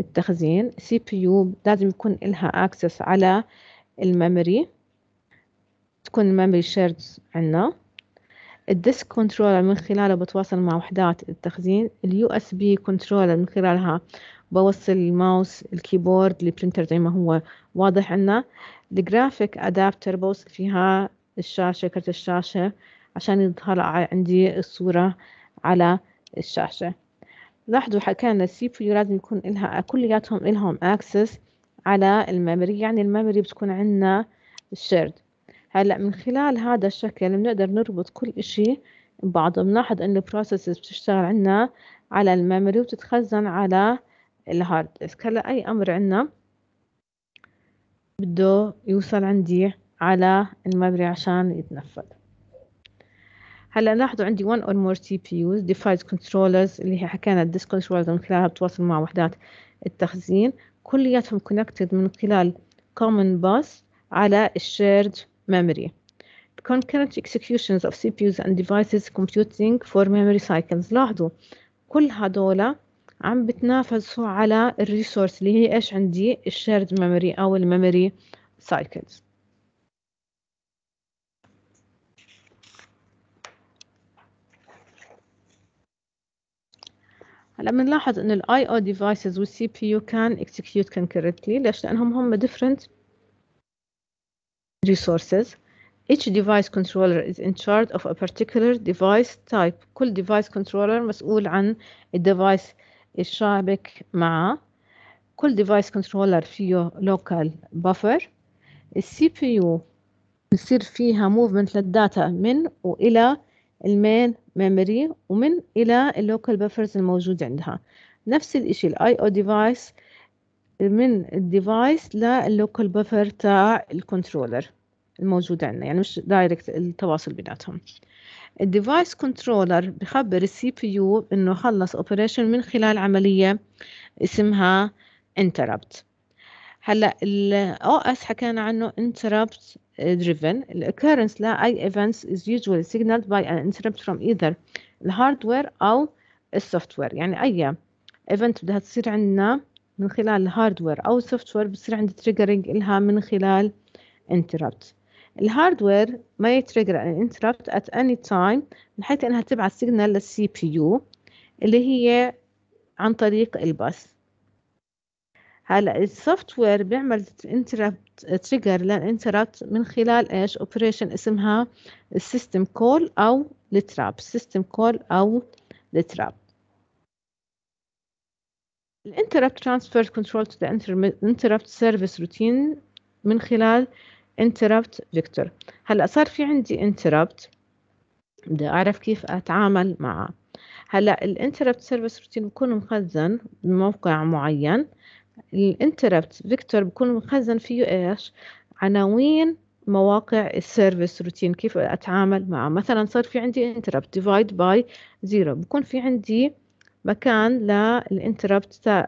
التخزين سي بي يو لازم يكون لها اكسس على الميموري تكون الميموري شيرد عندنا الديسك كنترولر من خلاله بتواصل مع وحدات التخزين اليو اس بي كنترولر من خلالها بوصل الماوس الكيبورد البرينتر زي ما هو واضح عنا الجرافيك ادابتر بوصل فيها الشاشة كرت الشاشة عشان يظهر عندي الصورة على الشاشة لاحظوا حكينا السي بي يو لازم يكون إلها كلياتهم إلهم أكسس على الميموري يعني الميموري بتكون عندنا شيرد هلا من خلال هذا الشكل بنقدر نربط كل إشي ببعضه بنلاحظ إنه processes بتشتغل عنا على الميموري وبتتخزن على الهارد ديسك هلا أي أمر عنا بده يوصل عندي على الميموري عشان يتنفذ هلا لاحظوا عندي one or more CPUs device controllers اللي هي حكينا الديسك كنترولرز خلالها بتواصل مع وحدات التخزين كلياتهم connected من خلال common bus على shared memory concurrent executions of CPUs and devices computing for memory cycles لاحظوا كل هدول عم بتنافسوا على الريسورس اللي هي ايش عندي الشيرد ميموري او الميموري سايكلز هلا بنلاحظ ان الاي او ديفايسز والسي بي يو كان اكسكيوت concurrently ليش لانهم هم different resources Each device controller is in charge of a particular device type كل device controller مسؤول عن device الشابك معه كل device controller فيه local buffer السي CPU بصير فيها movement للداتا من وإلى main ميموري ومن إلى اللوكال بفرز الموجود عندها نفس الإشي الآي أو ديفايس من الديفايس لللوكال بفر تاع الكنترولر الموجود عندنا يعني مش دايركت التواصل بيناتهم الديفايس كنترولر بخبر السي بي يو انه خلص اوبريشن من خلال عمليه اسمها interrupt هلا ال OS حكينا عنه interrupt driven the occurrence أي events is usually signaled by an interrupt from either hardware او software يعني اي event بدها تصير عندنا من خلال hardware او software بصير عندي triggering الها من خلال interrupt hardware ما trigger an interrupt at any time من حيث انها تبعث signal لل CPU اللي هي عن طريق البث هلا السوفت وير بيعمل انتربت تريجر للانتربت من خلال ايش اوبريشن اسمها السيستم كول او التراب سيستم كول او التراب الانتربت ترانسفير كنترول تو ذا انتربت سيرفيس روتين من خلال انتربت فيكتور هلا صار في عندي انتربت بدي اعرف كيف اتعامل معه هلا الانتربت سيرفيس روتين بكون مخزن بموقع معين الانتربت فيكتور بكون مخزن فيه ايش عناوين مواقع السيرفيس روتين كيف اتعامل معه مثلا صار في عندي انتربت ديفايد باي زيرو بكون في عندي مكان للانتربت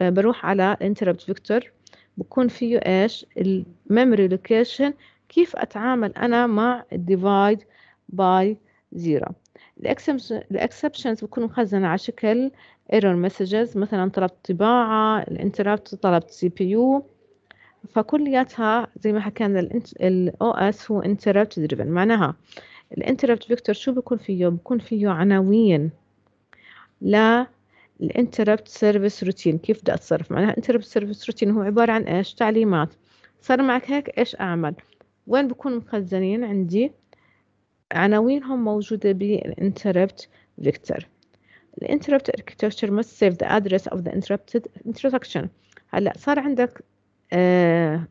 بروح على انتربت فيكتور بكون فيه ايش الميموري لوكيشن كيف اتعامل انا مع الديفايد باي زيرو الاكسبشنز بكون مخزنه على شكل error messages مثلا طلبت طباعة الانتربت طلبت سي بي يو فكلياتها زي ما حكينا الاو اس هو interrupt driven معناها الانتربت فيكتور شو بكون فيه بكون فيه عناوين لا الانتربت سيرفيس روتين كيف بدي اتصرف معناها انتربت سيرفيس روتين هو عبارة عن ايش تعليمات صار معك هيك ايش اعمل وين بكون مخزنين عندي عناوينهم موجودة بالانتربت فيكتور ال interrupt architecture must save the address of the interrupted introduction هلا صار عندك آه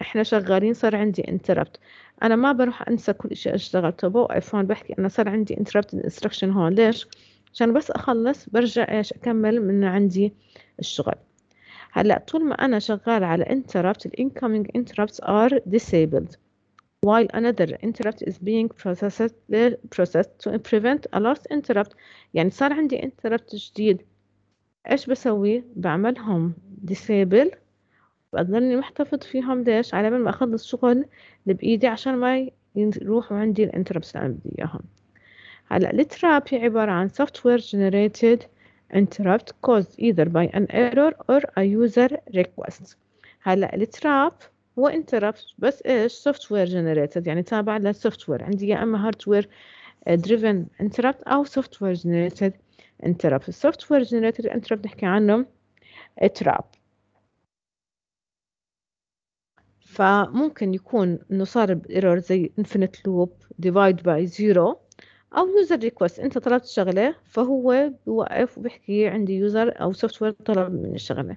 احنا شغالين صار عندي interrupt انا ما بروح انسى كل شيء اشتغلته بوقف هون بحكي انا صار عندي interrupt instruction هون ليش عشان بس اخلص برجع ايش اكمل من عندي الشغل هلا طول ما انا شغال على interrupt ال incoming interrupts are disabled while another interrupt is being processed, processed to prevent a last interrupt يعني صار عندي interrupt جديد ايش بسوي بعملهم disable بضلني محتفظ فيهم ليش على بال ما اخلص شغل اللي بايدي عشان ما يروحوا عندي الانتربتس اللي انا بدي اياهم هلا التراب هي عباره عن software generated interrupt caused either by an error or a user request هلا التراب هو interrupt بس ايش software generated يعني تابع للسوفت وير عندي يا اما hardware driven interrupt او software generated interrupt software generated interrupt نحكي عنه trap فممكن يكون انه صار بايرور زي infinite loop ديفايد by zero او يوزر ريكوست انت طلبت شغله فهو بيوقف وبيحكي عندي يوزر او سوفت وير طلب مني شغله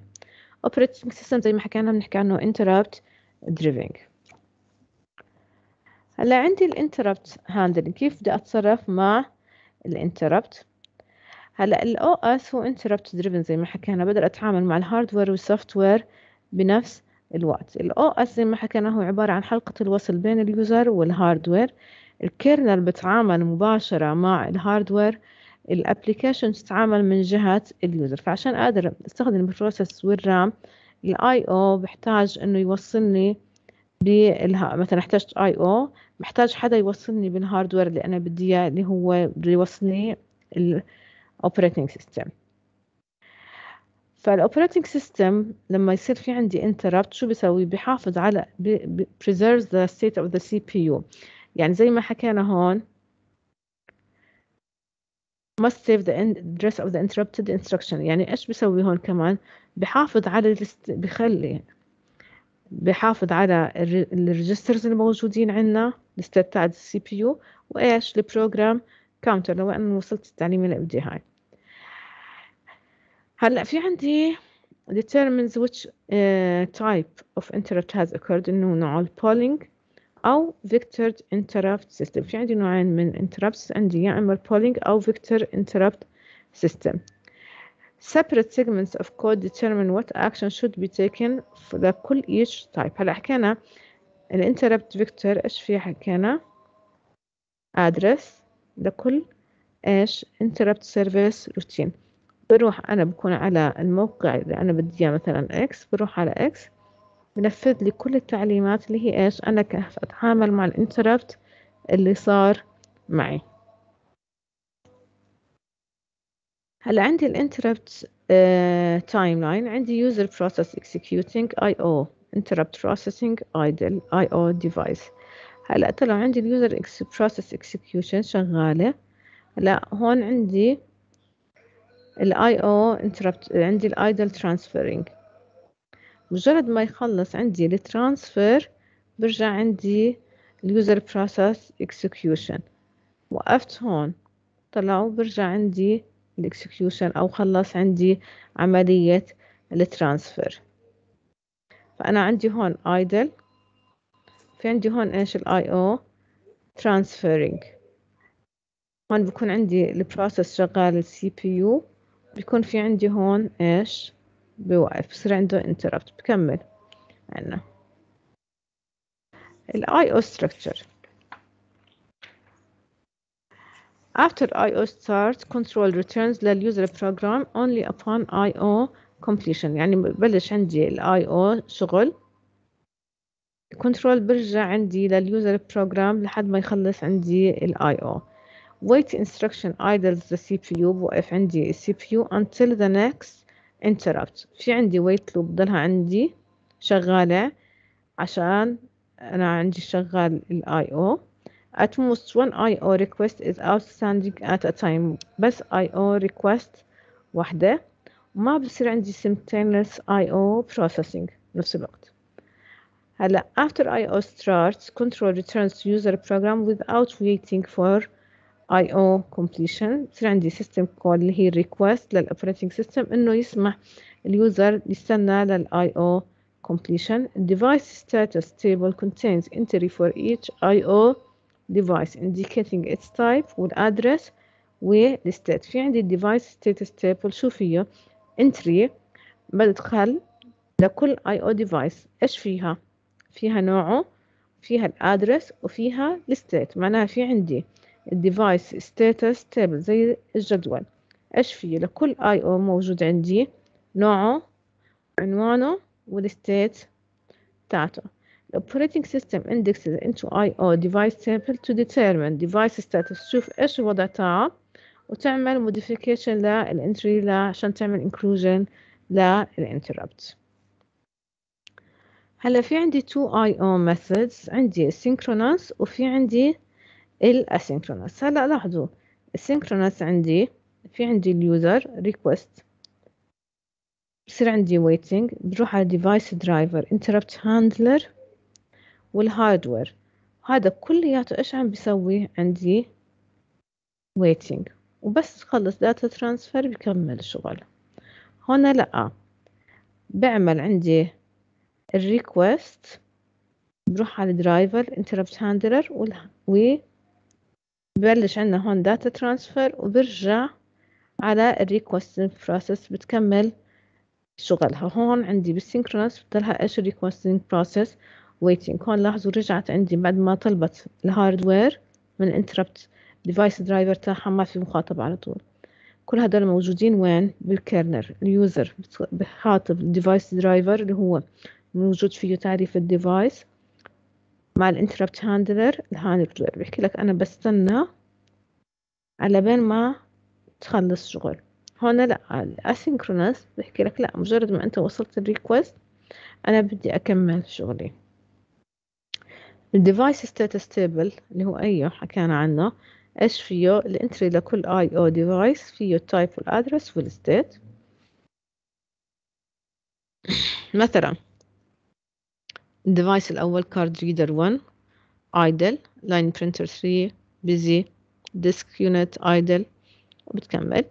اوبريتنج سيستم زي ما حكينا بنحكي عنه انتربت دريفينج هلا عندي الانتربت هاندلنج كيف بدي اتصرف مع الانتربت هلا الاو اس هو انتربت دريفن زي ما حكينا بقدر اتعامل مع الهاردوير والسوفتوير بنفس الوقت الاو اس زي ما حكينا هو عباره عن حلقه الوصل بين اليوزر والهاردوير الكيرنل بتعامل مباشره مع الهاردوير الابلكيشن تتعامل من جهه اليوزر فعشان اقدر استخدم البروسيس والرام الاي او بحتاج انه يوصلني بالها مثلا احتجت اي او محتاج حدا يوصلني بالهاردوير اللي انا بدي اياه اللي هو بده يوصلني الاوبريتنج سيستم فالاوبريتنج سيستم لما يصير في عندي انتربت شو بيسوي بحافظ على ستيت the state of the CPU يعني زي ما حكينا هون must save the address of the interrupted instruction يعني ايش بيسوي هون كمان بحافظ على الست... بخلي بحافظ على الريجسترز الموجودين عندنا الستات تاع السي بي يو وايش البروجرام كاونتر لو انا وصلت التعليم اللي بدي هاي هلا في عندي determines which uh, type of interrupt has occurred انه نوع polling أو فيكتور interrupt system في عندي نوعين من interrupts عندي يا إما polling أو فيكتور interrupt system separate segments of code determine what action should be taken for the كل each type هلا حكينا الانتربت فيكتور ايش فيه حكينا ادرس لكل ايش interrupt service routine بروح انا بكون على الموقع اللي انا بدي اياه مثلا اكس بروح على اكس منفذ لي كل التعليمات اللي هي إيش أنا كيف أتعامل مع الانتربت اللي صار معي هلا عندي الانتربت تايم آه، لاين عندي يوزر بروسيس اكسكيوتينج اي او interrupt processing idle او device هلا طلع عندي اليوزر process execution شغالة هلا هون عندي الاي او interrupt عندي الايدل transferring مجرد ما يخلص عندي الترانسفير برجع عندي اليوزر بروسس اكسكيوشن وقفت هون طلعوا برجع عندي الاكسكيوشن او خلص عندي عملية الترانسفير فانا عندي هون ايدل في عندي هون ايش الاي او transferring هون بكون عندي البروسس شغال السي بي يو بيكون في عندي هون ايش بيوقف بصير عنده interrupt بكمل عنا ال IO structure After IO start, control returns user program only upon IO completion يعني ببلش عندي ال IO شغل control برجع عندي user program لحد ما يخلص عندي ال IO wait instruction idles the CPU بوقف عندي ال CPU until the next interrupt في عندي wait loop ضلها عندي شغالة عشان أنا عندي شغال ال IO at most one IO request is outstanding at a time بس IO request واحدة وما بصير عندي simultaneous IO processing نفس الوقت هلا after IO starts control returns user program without waiting for IO completion يصير بصير عندي system call اللي هي ريكوست operating system انه يسمح اليوزر يستنى لل IO completion device status table contains entry for each IO device indicating its type والaddress والstate في عندي device status table شو فيه entry بدخل لكل IO device ايش فيها فيها نوعه فيها الادرس وفيها الستيت معناها في عندي الديفايس ستاتس table زي الجدول ايش فيه لكل اي او موجود عندي نوعه عنوانه والستيت بتاعته الاوبريتنج operating system indexes into او device table to determine device status تشوف ايش الوضع تاعه وتعمل modification للانتري عشان تعمل inclusion للانتربت هلا في عندي اي او methods عندي synchronous وفي عندي الاسينكرونس هلا لاحظوا السينكرونس عندي في عندي اليوزر ريكوست بصير عندي waiting بروح على device driver interrupt handler والهاردوير هذا كلياته ايش عم بيسوي عندي waiting وبس تخلص داتا ترانسفير بكمل الشغل هنا لا بعمل عندي الريكوست بروح على درايفر interrupt handler ببلش عندنا هون داتا ترانسفير وبرجع على الريكوست بروسيس بتكمل شغلها هون عندي بالسينكرونس بضلها ايش الريكوستنج بروسيس ويتنج هون لاحظوا رجعت عندي بعد ما طلبت الهاردوير من الانتربت ديفايس درايفر تاعها ما في مخاطبة على طول كل هدول موجودين وين بالكيرنر اليوزر بخاطب الديفايس درايفر اللي هو موجود فيه تعريف الديفايس مع الانتربت هاندلر الهاندلر بيحكي لك أنا بستنى على بين ما تخلص شغل هون لا الاسينكرونس بيحكي لك لا مجرد ما انت وصلت الريكوست انا بدي اكمل شغلي الديفايس ستاتس تيبل اللي هو ايوه حكينا عنه ايش فيه الانتري لكل اي او ديفايس فيه التايب والادرس والستيت مثلا الديفايس الأول كارد ريدر 1 ايدل لاين برينتر 3 بيزي ديسك يونت ايدل وبتكمل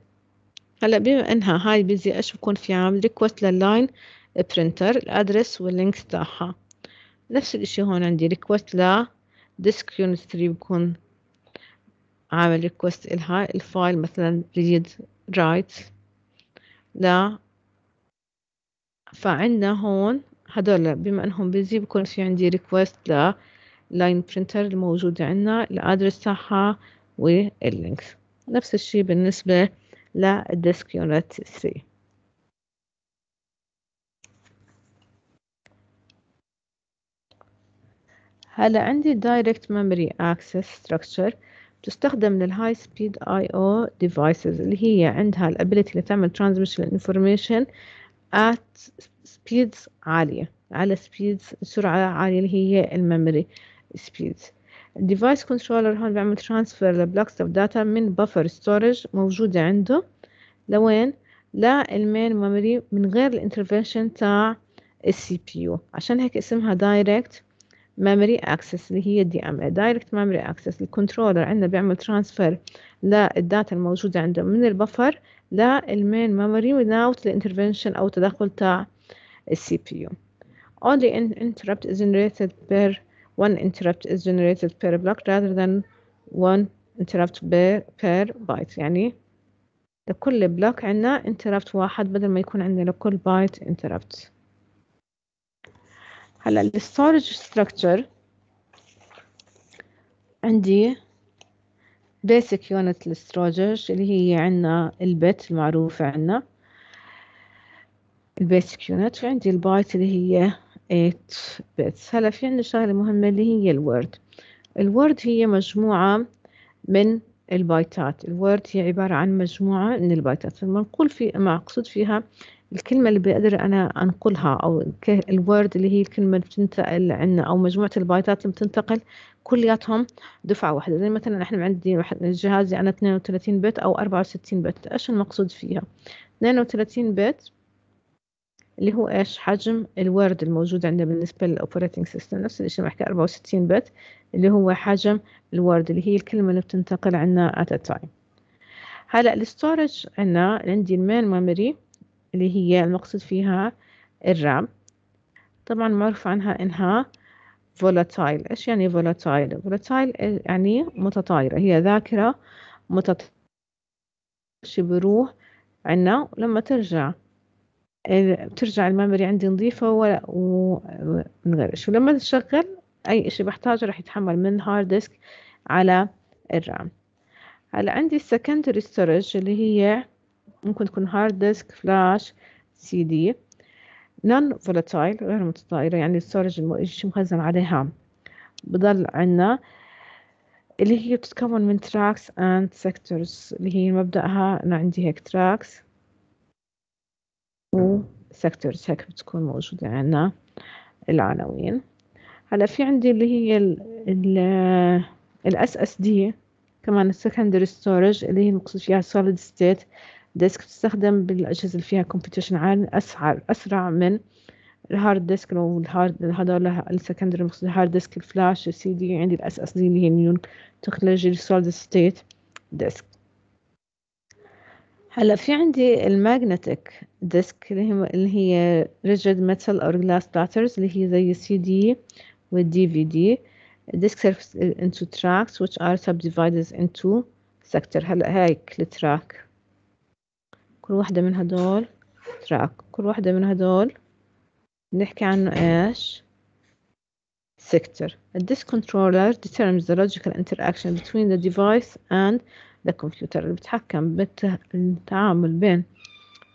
هلا بما انها هاي بيزي ايش بكون في عامل ريكوست لللاين برينتر الادرس واللينك تاعها نفس الاشي هون عندي ريكوست ل ديسك يونت 3 بكون عامل ريكوست الها الفايل مثلا ريد رايت لا فعندنا هون هذول بما انهم بيزي بكون في عندي ريكوست ل لاين برينتر الموجودة عندنا الادرس تاعها واللينكس نفس الشيء بالنسبة للديسك يونت 3 هلا عندي direct memory access structure بتستخدم للهاي سبيد اي او ديفايسز اللي هي عندها الابيليتي لتعمل ترانزميشن انفورميشن ات سبيدز عالية على سبيدز سرعة عالية اللي هي الميموري سبيدز الديفايس كنترولر هون بيعمل ترانسفير لبلوكس اوف داتا من بفر ستورج موجودة عنده لوين للمين ميموري من غير الانترفنشن تاع السي بي يو عشان هيك اسمها دايركت ميموري اكسس اللي هي الدي ام اي دايركت ميموري اكسس الكنترولر عندنا بيعمل ترانسفير للداتا الموجودة عنده من البفر للمين ميموري without الانترفنشن او تدخل تاع CPU. Only an interrupt is generated per one interrupt is generated per block rather than one interrupt per, per byte يعني لكل بلوك عندنا interrupt واحد بدل ما يكون عندنا لكل بايت interrupt هلا storage structure عندي basic unit storage اللي هي عنا البت المعروفة عنا البيسك في وعندي البايت اللي هي 8 بيتس هلا في عندنا شغلة مهمة اللي هي الورد الورد هي مجموعة من البايتات الورد هي عبارة عن مجموعة من البايتات فالمنقول في مقصود فيها الكلمة اللي بقدر أنا أنقلها أو الورد اللي هي الكلمة اللي بتنتقل عنا أو مجموعة البايتات اللي بتنتقل كلياتهم دفعة واحدة زي مثلا إحنا عندي جهازي أنا 32 بت أو 64 بت إيش المقصود فيها 32 بت اللي هو ايش حجم الورد الموجود عندنا بالنسبة للأوبريتنج سيستم نفس الشيء محكي 64 بت اللي هو حجم الورد اللي هي الكلمة اللي بتنتقل عنا at a time هلا الستورج عنا عندي المين ميموري اللي هي المقصود فيها الرام طبعا معروف عنها انها فولاتايل ايش يعني فولاتايل فولاتايل يعني متطايرة هي ذاكرة متطايرة بروح عنا ولما ترجع بترجع الميموري عندي نظيفة ولا ومن غير شو لما تشغل أي إشي بحتاجه راح يتحمل من هارد ديسك على الرام هلا عندي السكندري ستورج اللي هي ممكن تكون هارد ديسك فلاش سي دي نون فولاتايل غير متطايرة يعني الستورج اللي مخزن عليها بضل عنا اللي هي بتتكون من تراكس اند سيكتورز اللي هي مبدأها أنا عندي هيك تراكس وسيكتور هيك بتكون موجودة عنا العناوين هلا في عندي اللي هي ال اس اس دي كمان السكندري ستورج اللي هي مقصود فيها سوليد ستيت ديسك تستخدم بالأجهزة اللي فيها كومبيوتيشن عالي أسرع أسرع من الهارد ديسك لو الهارد هذول السكندري مقصود الهارد ديسك الفلاش السي دي عندي الاس اس دي اللي هي نيون تخرج سوليد ستيت ديسك هلا في عندي الماجنتيك ديسك اللي هي اللي هي ريجيد ميتال اور جلاس بلاترز اللي هي زي السي دي والدي في دي disk serves into tracks which سب subdivided انتو سيكتور هلا هاي كل تراك كل واحدة من هدول تراك كل واحدة من هدول نحكي عنه ايش سيكتور الديسك كنترولر determines the logical interaction between the device and الكمبيوتر اللي بيتحكم بالتعامل بين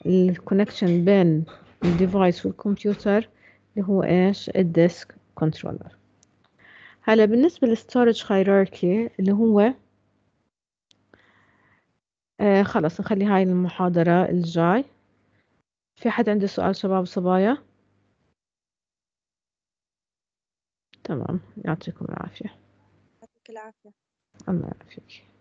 الكونكشن بين الديفايس والكمبيوتر اللي هو ايش الديسك كنترولر هلا بالنسبة للستورج هيراركي اللي هو آه خلص نخلي هاي المحاضرة الجاي في حد عنده سؤال شباب وصبايا تمام يعطيكم العافية يعطيك العافية الله يعافيك